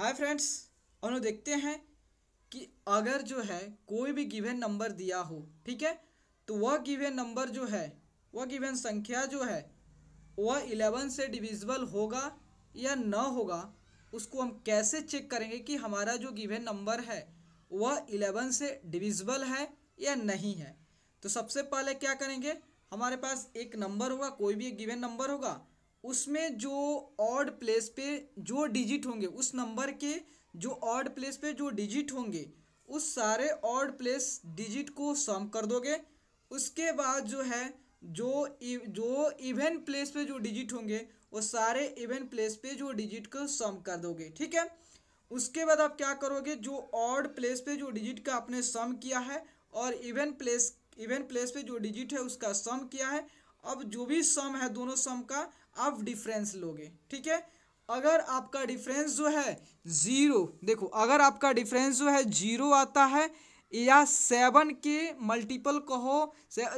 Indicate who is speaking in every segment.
Speaker 1: hi friends और देखते हैं कि अगर जो है कोई भी गिवन नंबर दिया हो ठीक है तो वह गिवन नंबर जो है वह गिवन संख्या जो है वह इलेवन से डिविजिबल होगा या ना होगा उसको हम कैसे चेक करेंगे कि हमारा जो गिवन नंबर है वह इलेवन से डिविजिबल है या नहीं है तो सबसे पहले क्या करेंगे हमारे पास एक नंबर होगा कोई भी एक गिवन नंबर होगा उसमें जो ऑड प्लेस पे जो डिजिट होंगे उस नंबर के जो ऑड प्लेस पे जो डिजिट होंगे उस सारे ऑड प्लेस डिजिट को सम कर दोगे उसके बाद जो है जो e, जो इवन प्लेस पे जो डिजिट होंगे वो सारे इवन प्लेस पे जो डिजिट को सम कर दोगे ठीक है उसके बाद आप क्या करोगे जो ऑड प्लेस पे जो डिजिट का आपने सम किया है और इवन प्लेस इवन प्लेस पे जो डिजिट है उसका सम किया है अब जो भी सम है दोनों सम का आप डिफरेंस लोगे ठीक है अगर आपका डिफरेंस जो है ज़ीरो देखो अगर आपका डिफरेंस जो है ज़ीरो आता है या सेवन के मल्टीपल कहो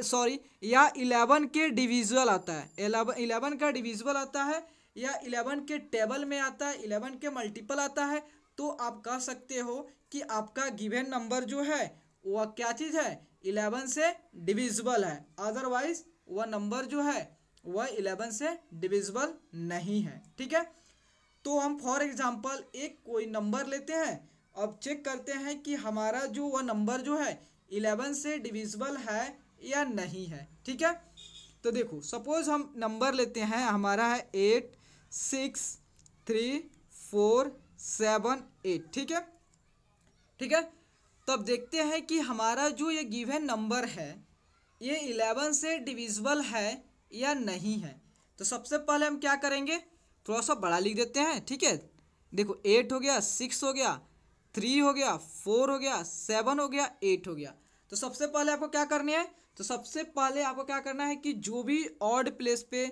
Speaker 1: सॉरी या इलेवन के डिविजुअल आता है इलेवन का डिविजुअल आता है या इलेवन के टेबल में आता है इलेवन के मल्टीपल आता है तो आप कह सकते हो कि आपका गिवेन नंबर जो है वह क्या चीज़ है इलेवन से डिविजिबल है अदरवाइज वह नंबर जो है वह इलेवन से डिविजिबल नहीं है ठीक है तो हम फॉर एग्ज़ाम्पल एक कोई नंबर लेते हैं अब चेक करते हैं कि हमारा जो वह नंबर जो है इलेवन से डिविजिबल है या नहीं है ठीक है तो देखो सपोज़ हम नंबर लेते हैं हमारा है eight six three four seven eight ठीक है ठीक है तब देखते हैं कि हमारा जो ये गिवन नंबर है ये इलेवन से डिविजिबल है या नहीं है तो सबसे पहले हम क्या करेंगे थोड़ा सा बड़ा लिख देते हैं ठीक है देखो एट हो गया सिक्स हो गया थ्री हो गया फोर हो गया सेवन हो गया एट हो गया तो सबसे पहले आपको क्या करनी है तो सबसे पहले आपको क्या करना है कि जो भी ऑड प्लेस पे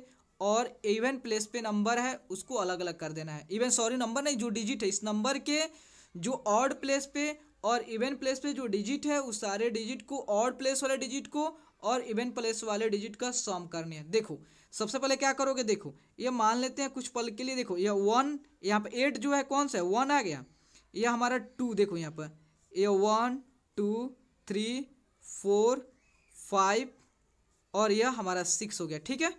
Speaker 1: और इवन प्लेस पे नंबर है उसको अलग अलग कर देना है इवन सॉरी नंबर नहीं जो डिजिट है इस नंबर के जो ऑड प्लेस पे और इवन प्लेस पे जो डिजिट है उस सारे डिजिट को ऑड प्लेस वाले डिजिट को और इवेंट प्लेस वाले डिजिट का सॉम करने हैं देखो सबसे पहले क्या करोगे देखो ये मान लेते हैं कुछ पल के लिए देखो ये वन यहाँ पे एट जो है कौन सा है वन आ गया ये हमारा टू देखो यहाँ पर ये one two three four five और यह हमारा सिक्स हो गया ठीक है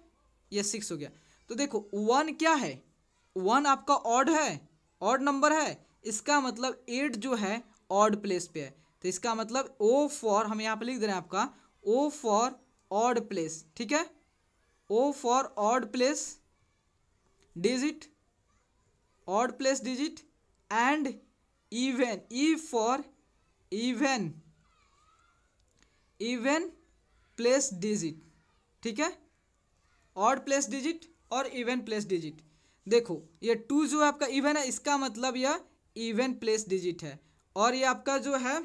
Speaker 1: यह सिक्स हो गया तो देखो वन क्या है वन आपका ऑड है ऑड नंबर है इसका मतलब एट जो है ऑड प्लेस पे है तो इसका मतलब ओ फॉर हम यहाँ पे लिख दे रहे हैं आपका ओ फॉर ऑड प्लेस ठीक है O for odd place digit odd place digit and even E for even even place digit ठीक है ऑड प्लेस डिजिट और इवेन प्लेस डिजिट देखो ये टू जो आपका इवेन है इसका मतलब यह इवेन प्लेस डिजिट है और ये आपका जो है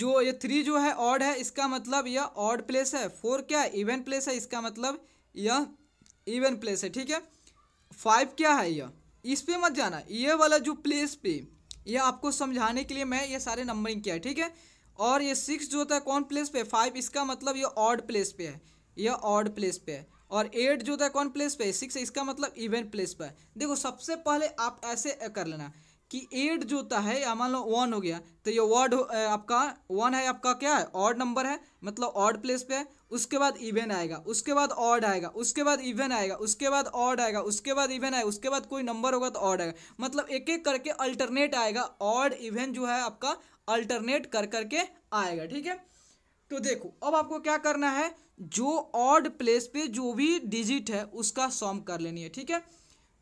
Speaker 1: जो ये थ्री जो है ऑड है इसका मतलब यह ऑड प्लेस है फोर क्या है इवेंट प्लेस है इसका मतलब यह इवेंट प्लेस है ठीक है फाइव क्या है यह इस पे मत जाना ये वाला जो प्लेस पे ये आपको समझाने के लिए मैं ये सारे नंबरिंग किया है ठीक है और ये सिक्स जो होता है कौन प्लेस पे फाइव इसका मतलब ये ऑड प्लेस पे है यह ऑड प्लेस पे है और एट जो होता है कौन प्लेस पे सिक्स इसका मतलब इवेंट प्लेस पर है देखो सबसे पहले आप ऐसे कर लेना कि एट जो होता है या मान लो वन हो गया तो ये वर्ड आपका वन है आपका क्या है ऑड नंबर है मतलब ऑड प्लेस पे है उसके बाद इवन आएगा उसके बाद ऑड आएगा उसके बाद इवन आएगा उसके बाद ऑड आएगा उसके बाद इवन आएगा उसके बाद कोई नंबर होगा तो ऑड आएगा मतलब एक एक करके अल्टरनेट आएगा ऑड इवन जो है आपका अल्टरनेट कर करके आएगा ठीक है तो देखो अब आपको क्या करना है जो ऑड प्लेस पे जो भी डिजिट है उसका सॉम कर लेनी है ठीक है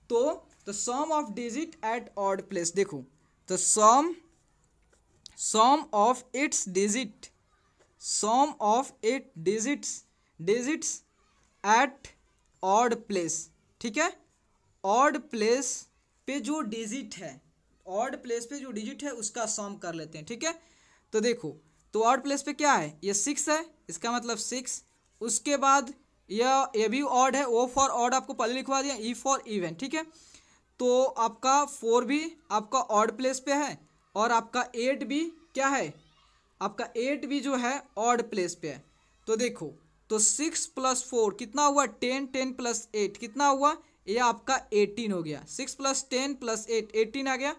Speaker 1: तो तो sum of digit at odd place देखो तो sum sum of its digit sum of it digits digits at odd place ठीक है ऑड प्लेस पे जो डिजिट है ऑड प्लेस पे जो डिजिट है उसका सम कर लेते हैं ठीक है तो देखो तो ऑड प्लेस पे क्या है ये सिक्स है इसका मतलब सिक्स उसके बाद यह ये भी ऑड है ओ फॉर ऑड आपको पहले लिखवा दिया ई फॉर इवेंट ठीक है तो आपका फोर भी आपका ऑड प्लेस पे है और आपका एट भी क्या है आपका एट भी जो है ऑड प्लेस पे है तो देखो तो सिक्स प्लस फोर कितना हुआ टेन टेन प्लस एट कितना हुआ ये आपका एटीन हो गया six plus ten plus eight eighteen आ गया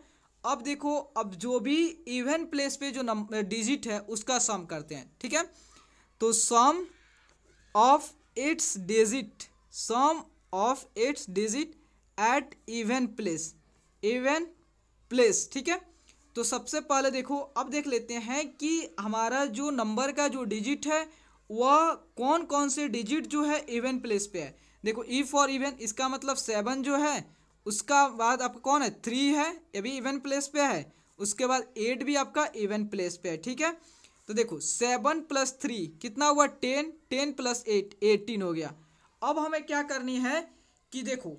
Speaker 1: अब देखो अब जो भी इवन प्लेस पे जो नंबर डिजिट है उसका सम करते हैं ठीक है तो sum of its digit sum of its digit at even place even place ठीक है तो सबसे पहले देखो अब देख लेते हैं कि हमारा जो नंबर का जो डिजिट है वह कौन कौन से डिजिट जो है इवन प्लेस पे है देखो ई फॉर इवन इसका मतलब सेवन जो है उसका बाद आपका कौन है थ्री है ये भी इवन प्लेस पे है उसके बाद एट भी आपका इवन प्लेस पे है ठीक है तो देखो सेवन प्लस थ्री कितना हुआ ten ten plus eight eighteen हो गया अब हमें क्या करनी है कि देखो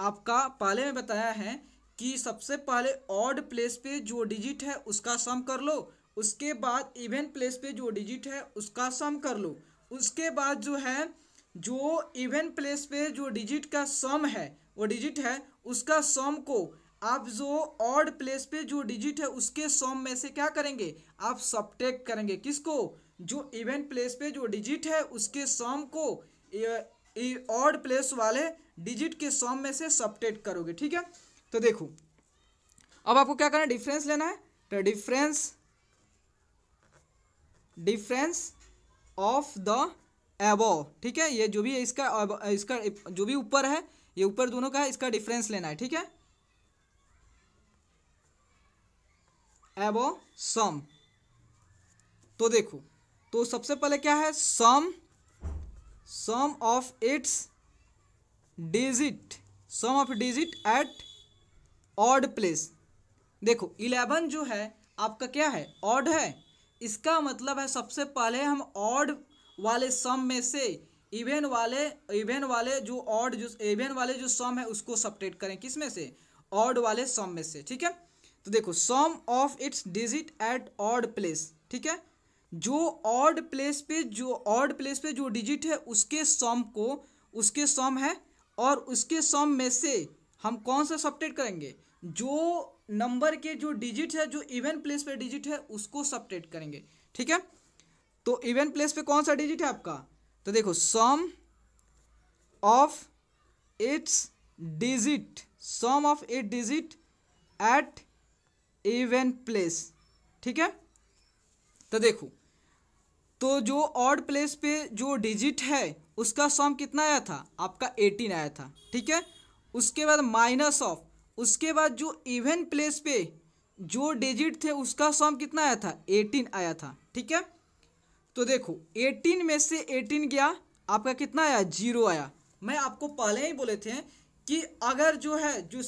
Speaker 1: आपका पहले में बताया है कि सबसे पहले ऑड प्लेस पे जो डिजिट है उसका सम कर लो उसके बाद इवेंट प्लेस पे जो डिजिट है उसका सम कर लो उसके बाद जो है जो इवेंट प्लेस पे जो डिजिट का सम है वो डिजिट है उसका सम को आप जो ऑड प्लेस पे जो डिजिट है उसके सम में से क्या करेंगे आप सब्टेक करेंगे किसको जो इवेंट प्लेस पे जो डिजिट है उसके सम को ऑड प्लेस वाले डिजिट के सम में से सपटेट करोगे ठीक है तो देखो अब आपको क्या करना है डिफरेंस लेना है तो डिफरेंस डिफरेंस ऑफ द एबो ठीक है ये जो भी इसका इसका जो भी ऊपर है ये ऊपर दोनों का है इसका डिफरेंस लेना है ठीक है एबो सम तो देखो तो सबसे पहले क्या है sum sum of its digit sum of digit at odd place देखो इलेवन जो है आपका क्या है ऑड है इसका मतलब है सबसे पहले हम ऑड वाले सम में से इवेन वाले इवेन वाले जो ऑड जो इवेन वाले जो सम है उसको सपरेट करें किस में से ऑड वाले सम में से ठीक है तो देखो sum of its digit at odd place ठीक है जो ऑड प्लेस पे जो ऑड प्लेस पे जो डिजिट है उसके सम को उसके सम है और उसके सम में से हम कौन सा सपरेट करेंगे जो नंबर के जो डिजिट है जो इवन प्लेस पे डिजिट है उसको सपरेट करेंगे ठीक है तो इवन प्लेस पे कौन सा डिजिट है आपका तो देखो sum of its digit sum of at digit at even place ठीक है तो देखो तो जो ऑड प्लेस पे जो डिजिट है उसका सॉम कितना आया था आपका एटीन आया था ठीक है उसके बाद माइनस ऑफ उसके बाद जो इवन प्लेस पे जो डिजिट थे उसका सॉम कितना आया था एटीन आया था ठीक है तो देखो एटीन में से एटीन गया आपका कितना आया जीरो आया मैं आपको पहले ही बोले थे कि अगर जो है जो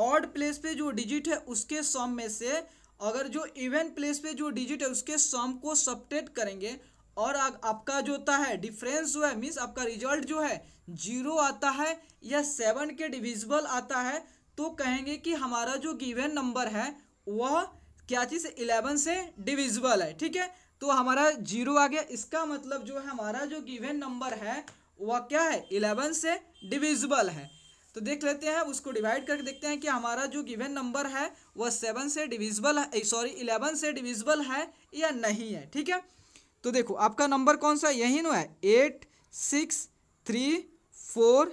Speaker 1: ऑड प्लेस पे जो डिजिट है उसके सॉम में से अगर जो इवेंट प्लेस पे जो डिजिट है उसके सॉम को सपरेट करेंगे और आ, आपका जो होता है डिफरेंस जो है मीन्स आपका रिजल्ट जो है जीरो आता है या सेवन के डिविजिबल आता है तो कहेंगे कि हमारा जो गिवन नंबर है वह क्या चीज़ इलेवन से डिविजिबल है ठीक है तो हमारा जीरो आ गया इसका मतलब जो है हमारा जो गिवन नंबर है वह क्या है इलेवन से डिविजिबल है तो देख लेते हैं उसको डिवाइड करके देखते हैं कि हमारा जो गिवन नंबर है वह सेवन से डिविजिबल है सॉरी इलेवन से डिविजिबल है या नहीं है ठीक है तो देखो आपका नंबर कौन सा यही नो है eight six three four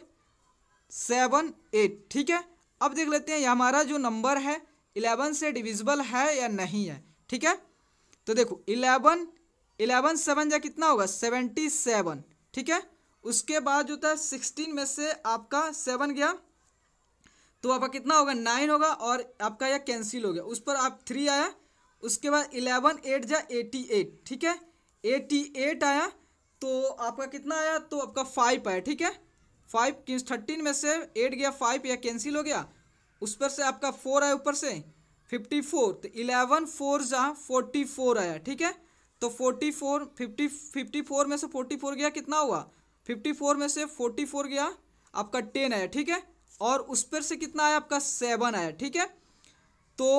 Speaker 1: seven eight ठीक है अब देख लेते हैं हमारा जो नंबर है इलेवन से डिविजिबल है या नहीं है ठीक है तो देखो इलेवन इलेवन सेवन या कितना होगा सेवेंटी सेवन ठीक है उसके बाद जो था सिक्सटीन में से आपका सेवन गया तो आपका कितना होगा नाइन होगा और आपका यह कैंसिल हो गया उस पर आप थ्री आया उसके बाद इलेवन एट या एटी एट ठीक है एटी एट आया तो आपका कितना आया तो आपका फाइव आया ठीक है फाइव किस थर्टीन में से एट गया फाइव या कैंसिल हो गया उस पर से आपका फोर आया ऊपर से फिफ्टी फोर तो इलेवन फोर जहाँ फोर्टी फोर आया ठीक है तो forty four fifty fifty four में से फोर्टी फोर गया कितना हुआ फिफ्टी फोर में से फोर्टी फोर गया आपका टेन आया ठीक है और उस पर से कितना आया आपका सेवन आया ठीक है तो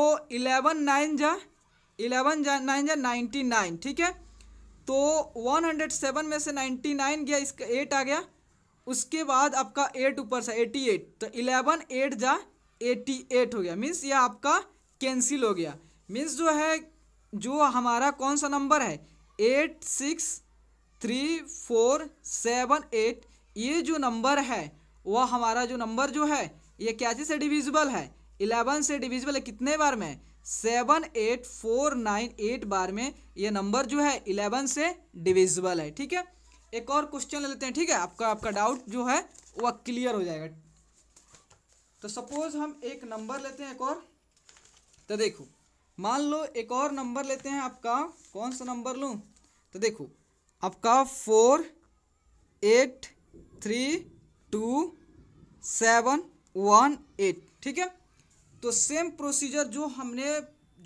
Speaker 1: इलेवन नाइन जा इलेवन जा नाइन जा नाइन्टी नाइन ठीक है तो 107 में से 99 गया इसका 8 आ गया उसके बाद आपका 8 ऊपर सा 88 तो 11 8 जा 88 हो गया मीन्स ये आपका कैंसिल हो गया मीन्स जो है जो हमारा कौन सा नंबर है eight six three four seven eight ये जो नंबर है वह हमारा जो नंबर जो है ये क्या चीज़ से डिविजिबल है इलेवन से डिविजिबल है कितने बार में seven eight four nine eight बार में ये नंबर जो है इलेवन से डिविजिबल है ठीक है एक और क्वेश्चन ले लेते हैं ठीक है आपका आपका डाउट जो है वह क्लियर हो जाएगा तो सपोज हम एक नंबर लेते हैं एक और तो देखो मान लो एक और नंबर लेते हैं आपका कौन सा नंबर लूँ तो देखो आपका four eight three two seven one eight ठीक है तो सेम प्रोसीजर जो हमने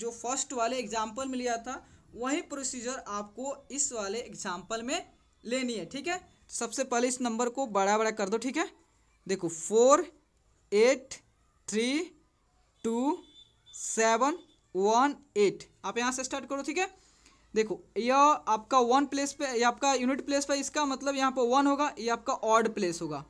Speaker 1: जो फर्स्ट वाले एग्जाम्पल में लिया था वही प्रोसीजर आपको इस वाले एग्जाम्पल में लेनी है ठीक है सबसे पहले इस नंबर को बड़ा बड़ा कर दो ठीक है देखो four eight three two seven one eight आप यहाँ से स्टार्ट करो ठीक है देखो यह आपका वन प्लेस पे या आपका यूनिट प्लेस पे इसका मतलब यहाँ पर वन होगा या आपका ऑड प्लेस होगा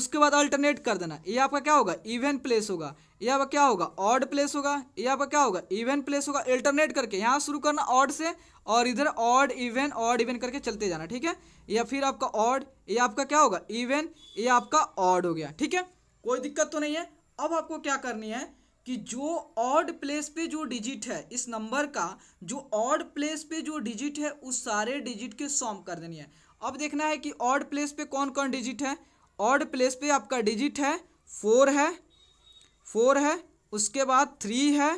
Speaker 1: उसके बाद अल्टरनेट कर देना ये आपका क्या होगा इवन प्लेस होगा ये आपका क्या होगा ऑड प्लेस होगा ये आपका क्या होगा इवन प्लेस होगा अल्टरनेट करके यहाँ शुरू करना ऑड से और इधर ऑड इवन ऑड इवन करके चलते जाना ठीक है या फिर आपका ऑड ये आपका क्या होगा इवन ये आपका ऑड हो गया ठीक है कोई दिक्कत तो नहीं है अब आपको क्या करनी है कि जो ऑड प्लेस पे जो डिजिट है इस नंबर का जो ऑड प्लेस पे जो डिजिट है उस सारे डिजिट के सॉम कर देनी है अब देखना है कि ऑड प्लेस पे कौन कौन डिजिट है ऑड प्लेस पे आपका डिजिट है फोर है फोर है उसके बाद थ्री है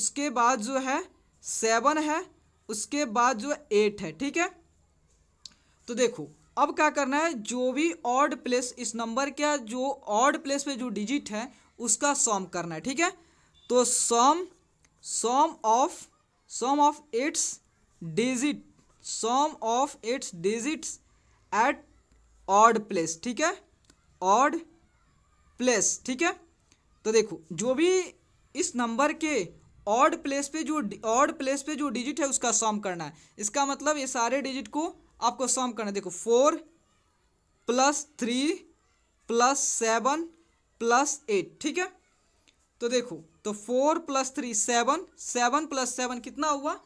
Speaker 1: उसके बाद जो है सेवन है उसके बाद जो एट है ठीक है तो देखो अब क्या करना है जो भी ऑड प्लेस इस नंबर का जो ऑड प्लेस पे जो डिजिट है उसका सॉम करना है ठीक है तो sum sum of sum of its digit sum of its digits at odd place ठीक है ऑड प्लेस ठीक है तो देखो जो भी इस नंबर के ऑड प्लेस पे जो ऑड प्लेस पे जो डिजिट है उसका सॉम करना है इसका मतलब ये सारे डिजिट को आपको सॉम करना है देखो four plus three plus seven plus eight ठीक है तो देखो तो four plus three seven seven plus seven कितना हुआ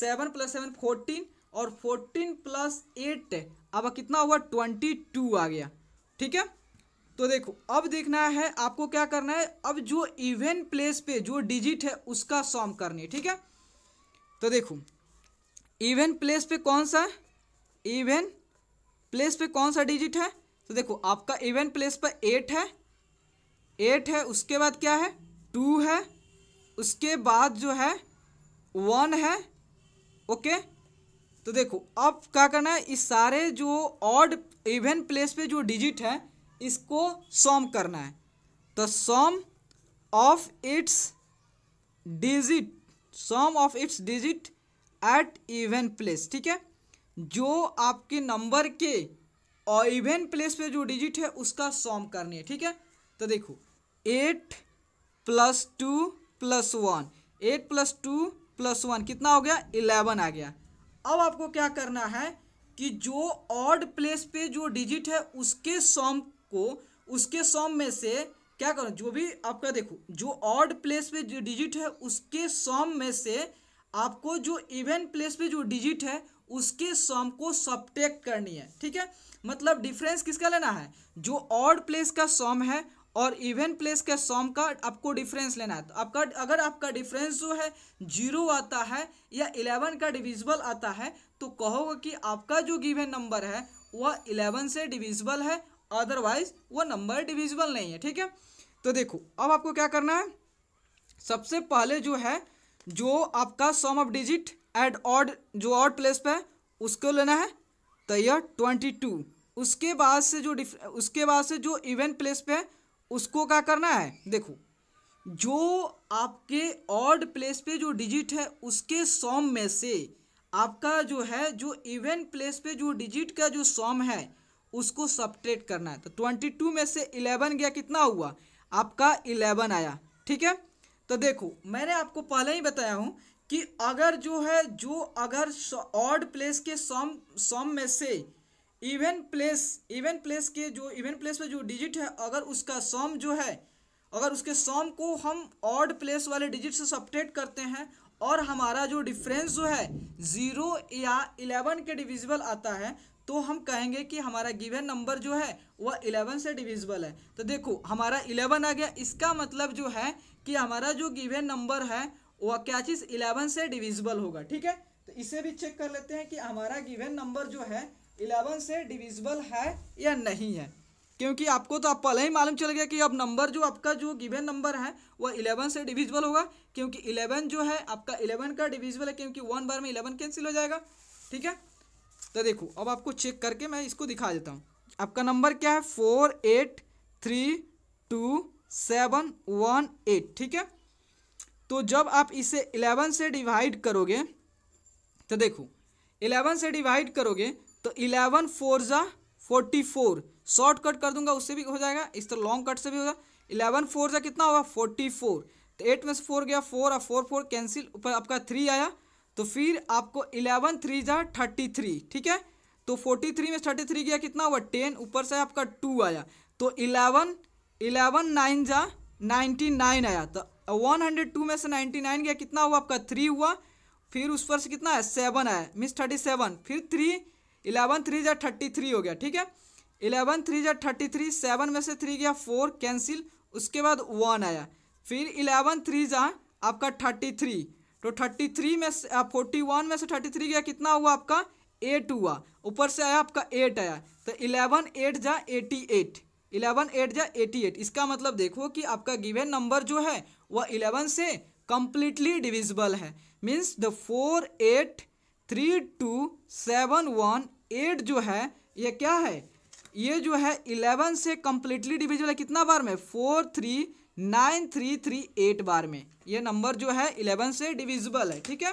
Speaker 1: सेवन प्लस सेवन फोर्टीन और फोर्टीन प्लस एट अब कितना हुआ ट्वेंटी टू आ गया ठीक है तो देखो अब देखना है आपको क्या करना है अब जो इवेंट प्लेस पे जो डिजिट है उसका सॉम करनी है ठीक है तो देखो इवेंट प्लेस पे कौन सा इवेंट प्लेस पे कौन सा डिजिट है तो देखो आपका इवेंट प्लेस पर एट है एट है उसके बाद क्या है टू है उसके बाद जो है वन है ओके तो देखो अब क्या करना है इस सारे जो ऑड इवेंट प्लेस पे जो डिजिट है इसको सॉम करना है तो sum of its digit sum of its digit at even place ठीक है जो आपके नंबर के और इवन प्लेस पे जो डिजिट है उसका सॉम करनी है ठीक है तो देखो eight plus two plus one eight plus two plus one कितना हो गया इलेवन आ गया अब आपको क्या करना है कि जो ऑड प्लेस पे जो डिजिट है उसके सॉम को उसके सॉम में से क्या करो जो भी आपका देखो जो ऑड प्लेस पे जो डिजिट है उसके सॉम में से आपको जो इवन प्लेस पे जो डिजिट है उसके सॉम को सब्टेक्ट करनी है ठीक है मतलब डिफरेंस किसका लेना है जो ऑड प्लेस का सॉम है और इवन प्लेस के सॉम का आपको डिफरेंस लेना है तो आपका अगर आपका डिफरेंस जो है जीरो आता है या इलेवन का डिविजिबल आता है तो कहोगे कि आपका जो गिवन नंबर है वह इलेवन से डिविजिबल है अदरवाइज वो नंबर डिविजिबल नहीं है ठीक है तो देखो अब आपको क्या करना है सबसे पहले जो है जो आपका sum of digit at odd जो ऑड प्लेस पे है उसको लेना है तो यह ट्वेंटी टू उसके बाद से जो उसके बाद से जो इवेंट प्लेस पे है उसको क्या करना है देखो जो आपके ऑड प्लेस पे जो डिजिट है उसके सॉम में से आपका जो है जो इवेंट प्लेस पे जो डिजिट का जो सॉम है उसको सब्ट्रेट करना है तो ट्वेंटी टू में से इलेवन गया कितना हुआ आपका इलेवन आया ठीक है तो देखो मैंने आपको पहले ही बताया हूँ कि अगर जो है जो अगर ऑड प्लेस के सम सम में से इवन प्लेस इवन प्लेस के जो इवन प्लेस में जो डिजिट है अगर उसका सम जो है अगर उसके सम को हम ऑड प्लेस वाले डिजिट से सपरेट करते हैं और हमारा जो डिफरेंस जो है ज़ीरो या इलेवन के डिविजिबल आता है तो हम कहेंगे कि हमारा गिवन नंबर जो है वह इलेवन से डिविजिबल है तो देखो हमारा इलेवन आ गया इसका मतलब जो है कि हमारा जो गिवन नंबर है वह क्या चीज़ इलेवन से डिविजिबल होगा ठीक है तो इसे भी चेक कर लेते हैं कि हमारा गिवन नंबर जो है इलेवन से डिविजिबल है या नहीं है क्योंकि आपको तो आप पहले ही मालूम चल गया कि अब नंबर जो आपका जो गिवन नंबर है वह इलेवन से डिविजिबल होगा क्योंकि इलेवन जो है आपका इलेवन का डिविजिबल है क्योंकि वन बार में इलेवन कैंसिल हो जाएगा ठीक है तो देखो अब आपको चेक करके मैं इसको दिखा देता हूँ आपका नंबर क्या है four eight three two seven one eight ठीक है तो जब आप इसे इलेवन से डिवाइड करोगे तो देखो इलेवन से डिवाइड करोगे तो इलेवन फोर ज़ा फोर्टी फोर शॉर्ट कट कर दूंगा उससे भी हो जाएगा इस तरह लॉन्ग कट से भी होगा इलेवन फोर ज़ा कितना होगा फोर्टी फोर तो एट में से फोर गया फोर और फोर फोर कैंसिल ऊपर आपका थ्री आया तो फिर आपको इलेवन थ्री जहाँ थर्टी थ्री ठीक है तो फोर्टी थ्री में थर्टी थ्री गया कितना हुआ टेन ऊपर से आपका टू आया तो इलेवन इलेवन नाइन जा नाइन्टी नाइन आया तो वन हंड्रेड टू में से नाइन्टी नाइन गया कितना हुआ आपका थ्री हुआ फिर उस पर से कितना है सेवन आया मिस थर्टी सेवन फिर थ्री इलेवन थ्री जा थर्टी थ्री हो गया ठीक है इलेवन थ्री जा थर्टी थ्री सेवन में से थ्री गया फोर कैंसिल उसके बाद वन आया फिर इलेवन थ्री जा आपका थर्टी थ्री तो थर्टी थ्री में फोर्टी वन में से थर्टी थ्री गया कितना हुआ आपका एट हुआ ऊपर से आया आपका एट आया तो इलेवन एट जा एटी एट इलेवन एट जा एटी एट इसका मतलब देखो कि आपका गिवेन नंबर जो है वह इलेवन से कंप्लीटली डिविजिबल है means the four eight three two seven one eight जो है ये क्या है ये जो है इलेवन से कंप्लीटली डिविजिबल है कितना बार में four three nine three three eight बार में ये नंबर जो है इलेवन से डिविजिबल है ठीक है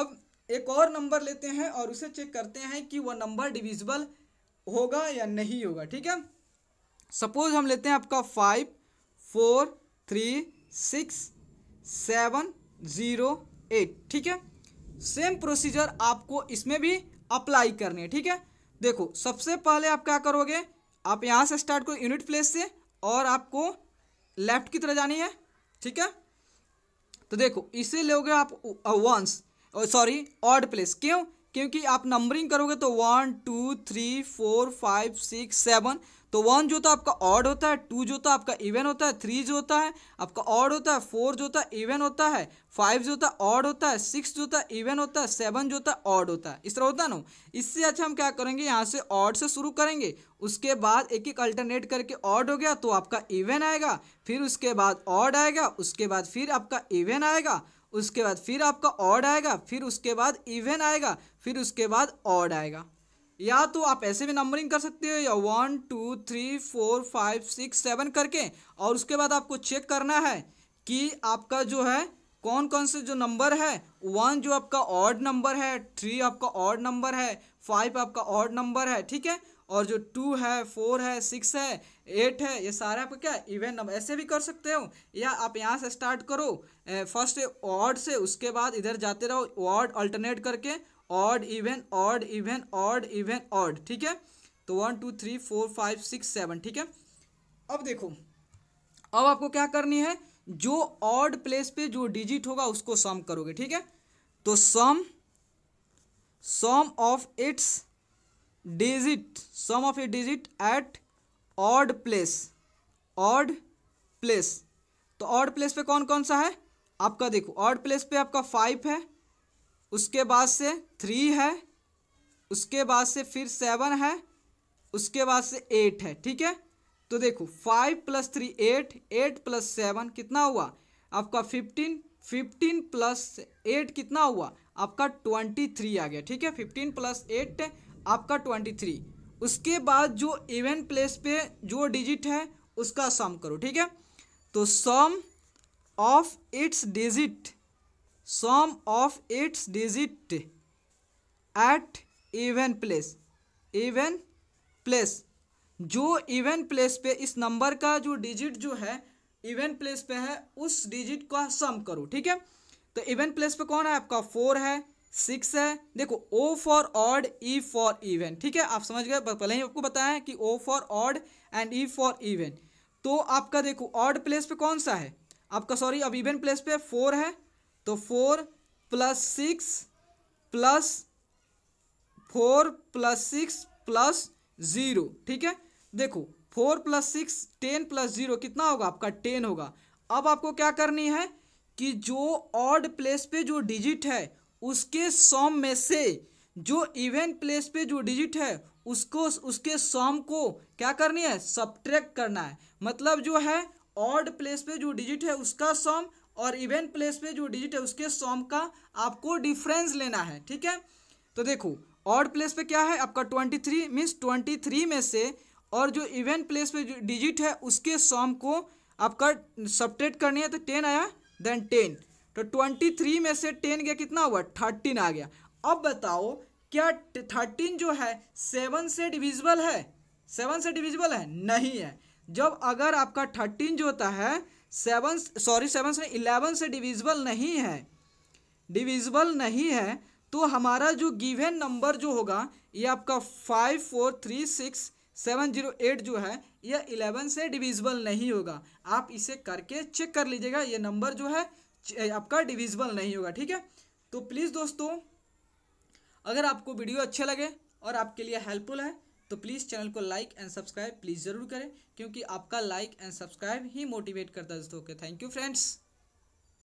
Speaker 1: अब एक और नंबर लेते हैं और उसे चेक करते हैं कि वह नंबर डिविजिबल होगा या नहीं होगा ठीक है सपोज हम लेते हैं आपका five four three six seven zero eight ठीक है सेम प्रोसीजर आपको इसमें भी अप्लाई करनी है ठीक है देखो सबसे पहले आप क्या करोगे आप यहाँ से स्टार्ट करो यूनिट प्लेस से और आपको लेफ्ट की तरह जानी है ठीक है तो देखो इसे लोगे आप वंस सॉरी ऑर्ड प्लेस क्यों क्योंकि आप नंबरिंग करोगे तो one two three four five six seven तो वन तो तो जो होता है आपका ऑड होता है टू जो तो होता है आपका इवन होता है थ्री जो होता है आपका ऑड होता है फोर जो होता है इवन होता है फाइव जो होता है ऑड होता है सिक्स जो होता है इवन होता है सेवन जो होता है ऑड होता है इस तरह होता है ना इससे अच्छा हम क्या करेंगे यहाँ से ऑड से शुरू करेंगे उसके बाद एक एक अल्टरनेट करके ऑड हो गया तो आपका इवन आएगा फिर उसके बाद ऑड आएगा उसके बाद फिर आपका इवन आएगा उसके बाद फिर आपका ऑड आएगा फिर उसके बाद इवन आएगा फिर उसके बाद ऑड आएगा या तो आप ऐसे भी नंबरिंग कर सकते हो या one two three four five six seven करके और उसके बाद आपको चेक करना है कि आपका जो है कौन कौन से जो नंबर है वन जो आपका ऑड नंबर है थ्री आपका ऑड नंबर है फाइव आपका ऑड नंबर है ठीक है और जो टू है फोर है सिक्स है एट है ये सारे आपका क्या इवेंट नंबर ऐसे भी कर सकते हो या आप यहाँ से स्टार्ट करो फर्स्ट ऑड से उसके बाद इधर जाते रहो ऑड अल्टरनेट करके odd even odd even odd even odd ठीक है तो one two three four five six seven ठीक है अब देखो अब आपको क्या करनी है जो ऑड प्लेस पे जो डिजिट होगा उसको सम करोगे ठीक है तो sum sum of its digit sum of a digit at odd place odd place तो ऑड प्लेस पे कौन कौन सा है आपका देखो ऑड प्लेस पे आपका फाइव है उसके बाद से थ्री है उसके बाद से फिर सेवन है उसके बाद से एट है ठीक है तो देखो five plus three eight eight plus seven कितना हुआ आपका फिफ्टीन फिफ्टीन प्लस एट कितना हुआ आपका ट्वेंटी थ्री आ गया ठीक है फिफ्टीन प्लस एट आपका ट्वेंटी थ्री उसके बाद जो इवन प्लेस पे जो डिजिट है उसका सम करो ठीक है तो sum of its digit sum of its digit at even place even place जो इवन प्लेस पे इस नंबर का जो डिजिट जो है इवन प्लेस पे है उस डिजिट का सम करो ठीक है तो इवन प्लेस पे कौन है आपका फोर है सिक्स है देखो O for odd E for even ठीक है आप समझ गए पहले ही आपको बताया कि O for odd and E for even तो आपका देखो ऑड प्लेस पे कौन सा है आपका सॉरी अब इवेंट प्लेस पे फोर है तो four plus six plus four plus six plus zero ठीक है देखो four plus six ten plus zero कितना होगा आपका टेन होगा अब आपको क्या करनी है कि जो ऑड प्लेस पे जो डिजिट है उसके सॉम में से जो इवन प्लेस पे जो डिजिट है उसको उसके सॉम को क्या करनी है सब्ट्रैक्ट करना है मतलब जो है ऑड प्लेस पे जो डिजिट है उसका सॉम और इवेंट प्लेस पे जो डिजिट है उसके सॉम का आपको डिफरेंस लेना है ठीक है तो देखो ऑड प्लेस पे क्या है आपका twenty three means twenty three में से और जो इवेंट प्लेस पे जो डिजिट है उसके सॉम को आपका सपरेट करनी है तो टेन आया देन टेन तो ट्वेंटी थ्री में से टेन गया कितना हुआ थर्टीन आ गया अब बताओ क्या थर्टीन जो है सेवन से डिविजिबल है सेवन से डिविजिबल है नहीं है जब अगर आपका थर्टीन जो होता है सेवन सॉरी सेवन से इलेवन से डिविजिबल नहीं है डिविजिबल नहीं है तो हमारा जो गिवन नंबर जो होगा ये आपका five four three six seven zero eight जो है यह इलेवन से डिविजिबल नहीं होगा आप इसे करके चेक कर लीजिएगा ये नंबर जो है आपका डिविजिबल नहीं होगा ठीक है तो प्लीज़ दोस्तों अगर आपको वीडियो अच्छे लगे और आपके लिए हेल्पफुल है तो प्लीज़ चैनल को लाइक एंड सब्सक्राइब प्लीज़ ज़रूर करें क्योंकि आपका लाइक एंड सब्सक्राइब ही मोटिवेट करता है दोस्तों के थैंक यू फ्रेंड्स